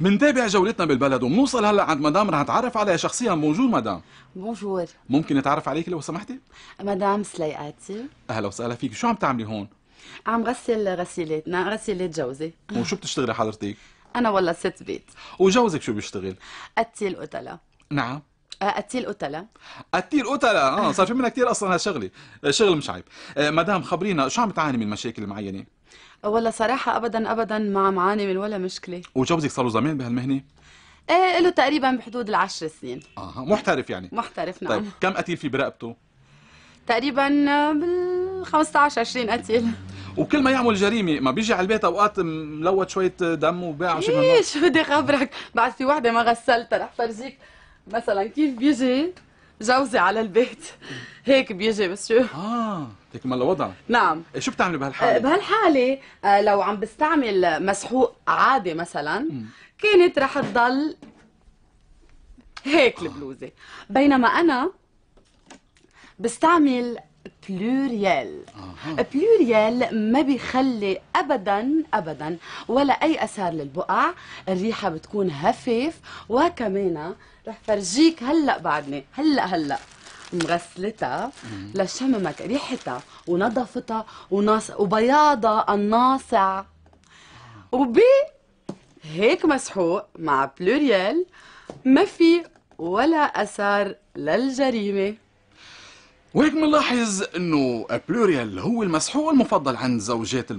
منتابع جولتنا بالبلد وبنوصل هلا عند مدام رح نتعرف عليها شخصيا بونجور مدام بونجور ممكن نتعرف عليك لو سمحتي؟ مدام سليقاتي اهلا وسهلا فيك شو عم تعملي هون؟ عم غسل غسيلاتنا غسيلات جوزي وشو بتشتغلي حضرتك؟ انا والله ست بيت وجوزك شو بيشتغل؟ قتيل قتلة نعم قتيل قتلة قتيل قتلة اه صار في منها كثير اصلا هالشغله شغل مش عيب آه، مدام خبرينا شو عم تعاني من مشاكل معينه؟ ولا صراحة أبدا أبدا ما عم عاني من ولا مشكلة وجوزك صار له زمان بهالمهنة؟ ايه له تقريبا بحدود العشر سنين اها محترف يعني محترف نعم طيب كم قتيل في برقبته؟ تقريبا بال 15 20 قتيل وكل ما يعمل جريمه ما بيجي على البيت اوقات ملوت شويه دم وباع وشي ايه شو بدي خبرك بعد في وحده ما غسلتها رح فرجيك مثلا كيف بيجي جوزي على البيت هيك بيجي مسيو اه هيك مال نعم إيه، شو بتعملي بهالحاله؟ آه، بهالحاله آه، لو عم بستعمل مسحوق عادي مثلا كانت رح تضل هيك آه. البلوزه بينما انا بستعمل بلوريال آه. بلوريال ما بيخلي ابدا ابدا ولا اي اثار للبقع الريحه بتكون هفيف وكمان رح فرجيك هلا بعدني هلا هلا مغسلتها لشممك ريحتها ونظفتها وناص وبياضها الناصع آه. وبي هيك مسحوق مع بلوريال ما في ولا اثار للجريمه وهيك منلاحظ انه بلوريال هو المسحوق المفضل عند زوجات الم...